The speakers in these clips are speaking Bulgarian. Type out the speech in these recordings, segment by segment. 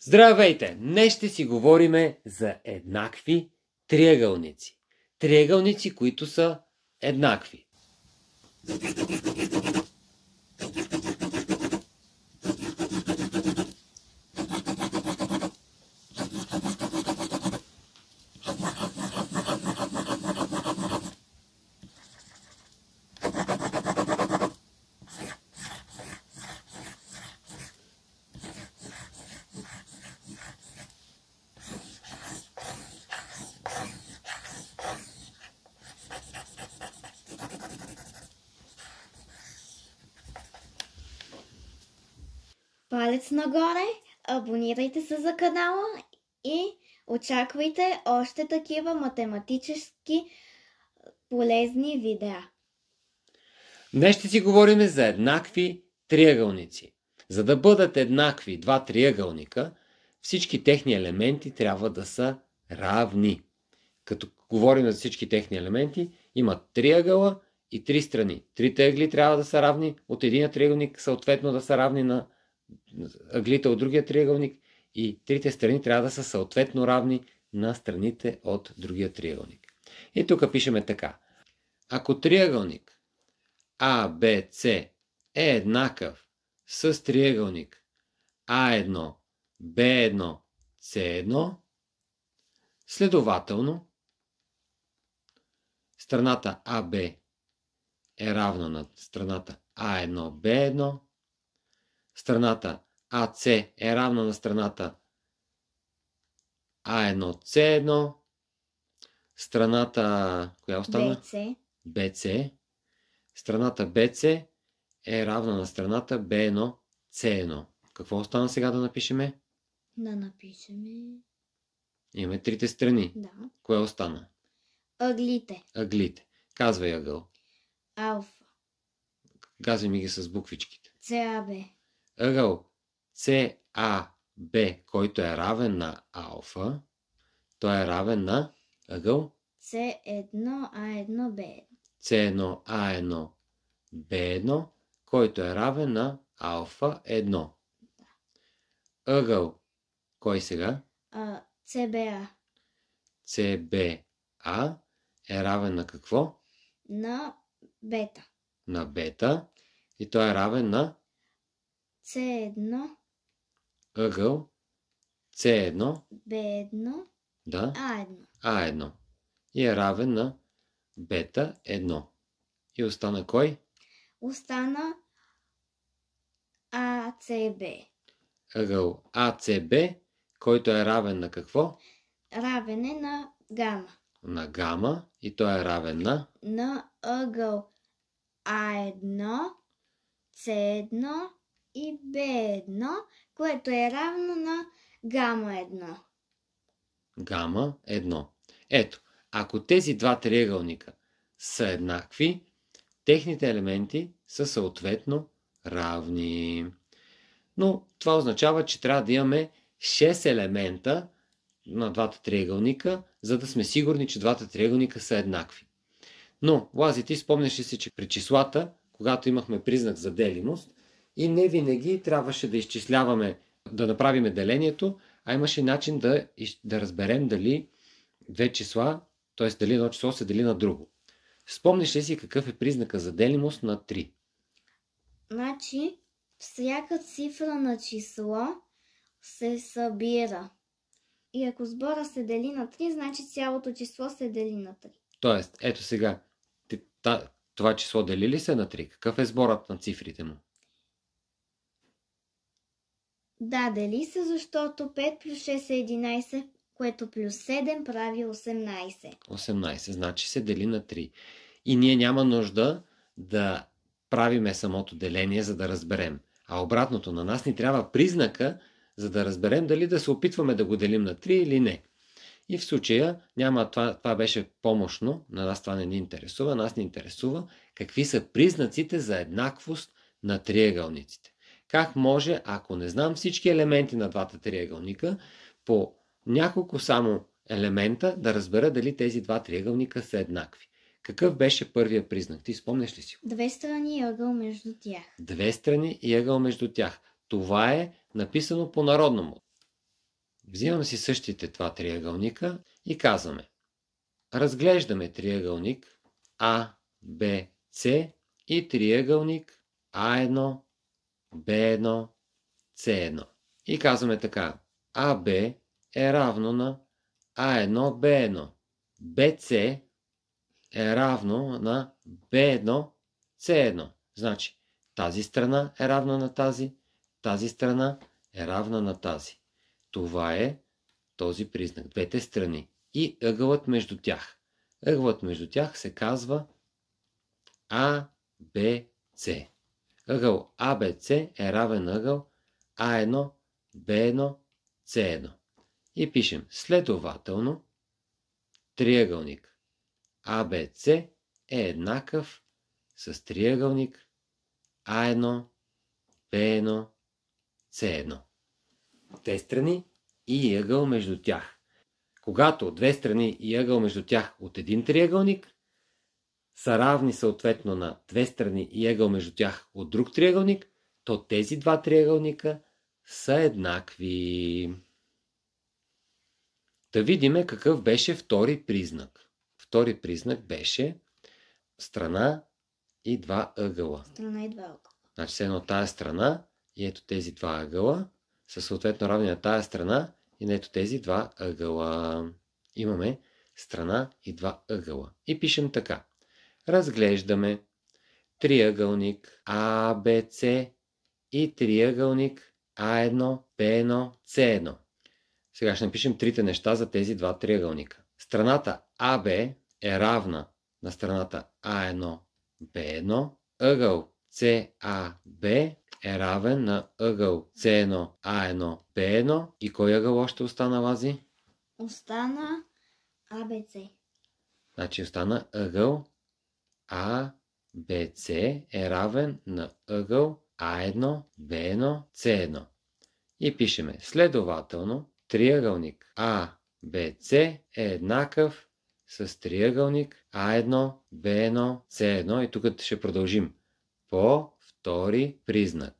Здравейте! Днес ще си говориме за еднакви триъгълници. Триъгълници, които са еднакви. палец нагоре, абонирайте се за канала и очаквайте още такива математически полезни видеа. Днес ще си говорим за еднакви триъгълници. За да бъдат еднакви два триъгълника, всички техни елементи трябва да са равни. Като говорим за всички техни елементи, има триъгъла и три страни. Трите ъгли трябва да са равни от един триъгълник, съответно да са равни на ъглите от другия триъгълник и трите страни трябва да са съответно равни на страните от другия триъгълник. И тук пишеме така. Ако триъгълник ABC е еднакъв с триъгълник А1, Б1, С1, следователно страната АБ е равна на страната А1, Б1, страната AC е, е равна на страната a 1 c 1 страната, коя остана? BC. BC. Страната BC е равна на страната B1C1. Какво остана сега да напишеме? Да напишеме... Имаме трите страни. Да. Кое остана? Аглите. Аглите. Казвай ъгъл. Алфа. Казвай ми ги с буквичките. ЦАБ ъгъл CAB, който е равен на алфа, той е равен на ъгъл C1A1B1. C1A1B1, който е равен на алфа 1. Да. ъгъл, кой сега? А, CBA. CBA е равен на какво? На бета. На бета. И той е равен на C1. ъгъл, C1, B1, да, A1. А1 и е равен на бета 1. И остана кой? Остана АЦБ. Ъгъл АЦБ, който е равен на какво? Равен е на гама. На гама и той е равен на? На ъгъл А1, С1, и B1, което е равно на гама 1. Гама 1. Ето, ако тези два триъгълника са еднакви, техните елементи са съответно равни. Но това означава, че трябва да имаме 6 елемента на двата триъгълника, за да сме сигурни, че двата триъгълника са еднакви. Но, Лази, ти спомняш ли си, че при числата, когато имахме признак за делимост, и не винаги трябваше да изчисляваме, да направим делението, а имаше начин да, да разберем дали две числа, т.е. дали едно число се дели на друго. Спомниш ли си какъв е признака за делимост на 3? Значи, всяка цифра на число се събира. И ако сбора се дели на 3, значи цялото число се дели на 3. Тоест, ето сега, това число дели ли се на 3? Какъв е сборът на цифрите му? Да, дали са, защото 5 плюс 6 е 11, което плюс 7 прави 18. 18, значи се дели на 3. И ние няма нужда да правиме самото деление, за да разберем. А обратното, на нас ни трябва признака, за да разберем дали да се опитваме да го делим на 3 или не. И в случая няма, това, това беше помощно, на нас това не ни интересува, нас ни интересува какви са признаците за еднаквост на триъгълниците. Как може, ако не знам всички елементи на двата триъгълника, по няколко само елемента да разбера дали тези два триъгълника са еднакви. Какъв беше първия признак? Ти спомняш ли си? Две страни и ъгъл между тях. Две страни и ъгъл между тях. Това е написано по народному. Взимам си същите два триъгълника и казваме. Разглеждаме триъгълник А, Б, С и триъгълник А1, B1, C1. Е е и казваме така. AB е равно на a 1 b 1 BC е равно на B1, C1. Е значи, тази страна е равна на тази, тази страна е равна на тази. Това е този признак. Двете страни и ъгълът между тях. Ъгълът между тях се казва АБЦ ъгъл ABC е равен на ъгъл a 1 b 1 c 1 И пишем следователно триъгълник ABC е еднакъв с триъгълник a 1 b 1 c 1 Те страни и ъгъл между тях. Когато две страни и ъгъл между тях от един триъгълник, са равни съответно на две страни и ъгъл между тях от друг триъгълник, то тези два триъгълника са еднакви. Да видим какъв беше втори признак. Втори признак беше страна и два ъгъла. Страна и два ъгъла. Значи все едно тая страна и ето тези два ъгъла са съответно равни на тая страна и ето тези два ъгъла. Имаме страна и два ъгъла. И пишем така разглеждаме триъгълник АБЦ и триъгълник А1, П1, С1. Сега ще напишем трите неща за тези два триъгълника. Страната АБ е равна на страната А1, Б1. ъгъл САБ е равен на ъгъл С1, А1, Б1. И кой ъгъл още остана, Лази? Остана АБЦ. Значи остана ъгъл ABC е равен на ъгъл А1, B1, C1. И пишеме следователно триъгълник ABC е еднакъв с триъгълник А1, B1, C1 и тук ще продължим по втори признак.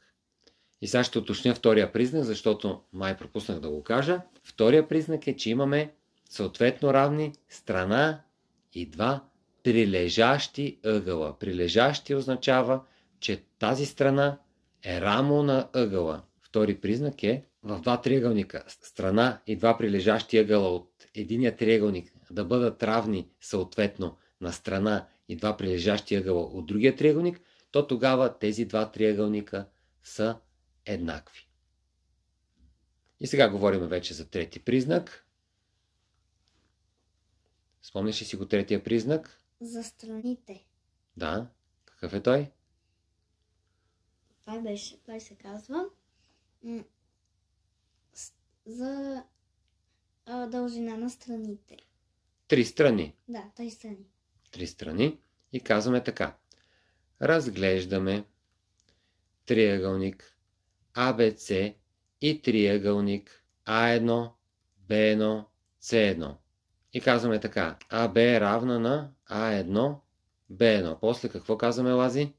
И сега ще уточня втория признак, защото май пропуснах да го кажа. Втория признак е, че имаме съответно равни страна и два прилежащи ъгъла. Прилежащи означава, че тази страна е рамо на ъгъла. Втори признак е в два триъгълника страна и два прилежащи ъгъла от единия триъгълник да бъдат равни съответно на страна и два прилежащи ъгъла от другия триъгълник, то тогава тези два триъгълника са еднакви. И сега говорим вече за трети признак. Спомняш ли си го третия признак? за страните. Да. Какъв е той? Той, беше, той се казва за а, дължина на страните. Три страни. Да, три страни. Три страни. И казваме така. Разглеждаме триъгълник ABC и триъгълник А1, Б1, С1. И казваме така. АБ е равна на А1, Б1. После какво казваме, Лази?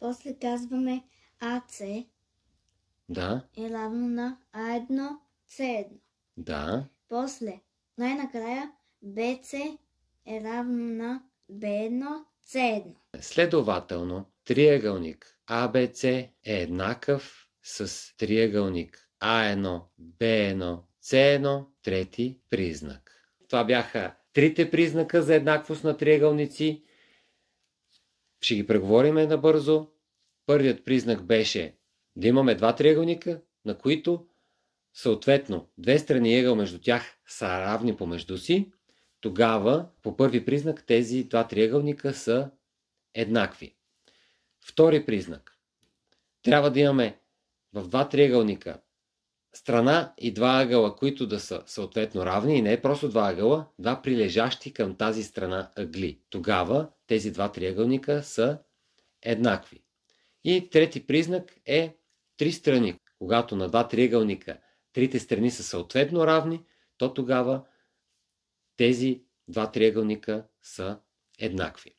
После казваме АЦ да. е равна на А1, С1. Да. После, най-накрая, БЦ е равна на B1, C1. Следователно, триъгълник ABC е еднакъв с триъгълник А1, B1, C1, трети признак. Това бяха трите признака за еднаквост на триъгълници. Ще ги преговориме набързо. Първият признак беше да имаме два триъгълника, на които съответно две страни ъгъл между тях са равни помежду си. Тогава по първи признак тези два триъгълника са еднакви. Втори признак. Трябва да имаме в два триъгълника страна и два ъгъла, които да са съответно равни и не е просто два ъгъла, два прилежащи към тази страна ъгли. Тогава тези два триъгълника са еднакви. И трети признак е три страни. Когато на два триъгълника трите страни са съответно равни, то тогава тези два триъгълника са еднакви.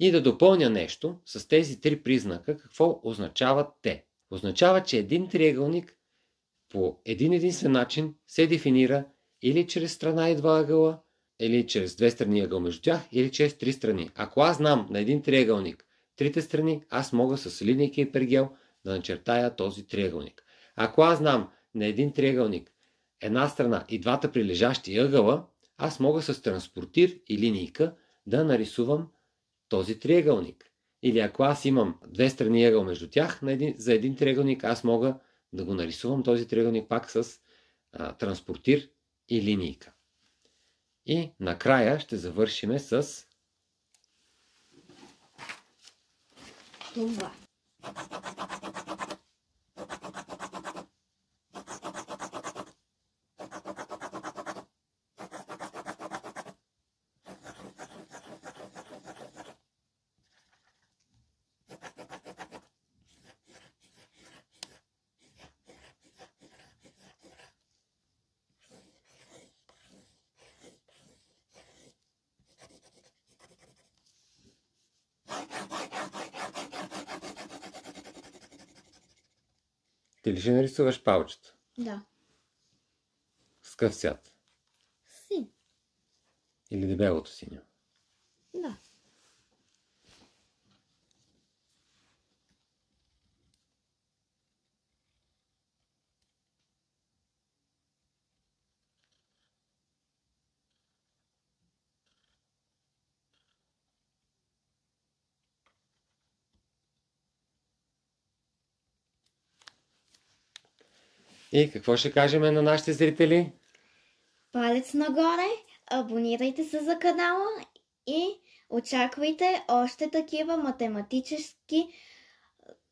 И да допълня нещо с тези три признака, какво означават те? Означава, че един триъгълник по един единствен начин се дефинира или чрез страна и два ъгъла, или чрез две страни ъгъл между тях, или чрез три страни. Ако аз знам на един триъгълник трите страни, аз мога с линейки и пергел да начертая този триъгълник. Ако аз знам на един триъгълник една страна и двата прилежащи ъгъла, аз мога с транспортир и линейка да нарисувам този триъгълник. Или ако аз имам две страни ъгъл между тях, за един триъгълник аз мога да го нарисувам този триъгълник пак с а, транспортир и линийка. И накрая ще завършиме с това. Ти ли ще нарисуваш палчета? Да. С къв цвят? Син. Или дебелото синьо? Да. И какво ще кажем на нашите зрители? Палец нагоре, абонирайте се за канала и очаквайте още такива математически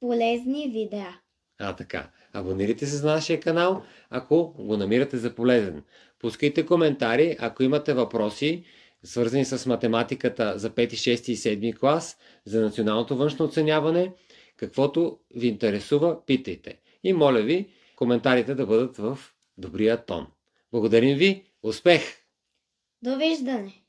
полезни видеа. А така, абонирайте се за нашия канал, ако го намирате за полезен. Пускайте коментари, ако имате въпроси, свързани с математиката за 5, 6 и 7 клас, за националното външно оценяване, каквото ви интересува, питайте. И моля ви, коментарите да бъдат в добрия тон. Благодарим ви! Успех! Довиждане!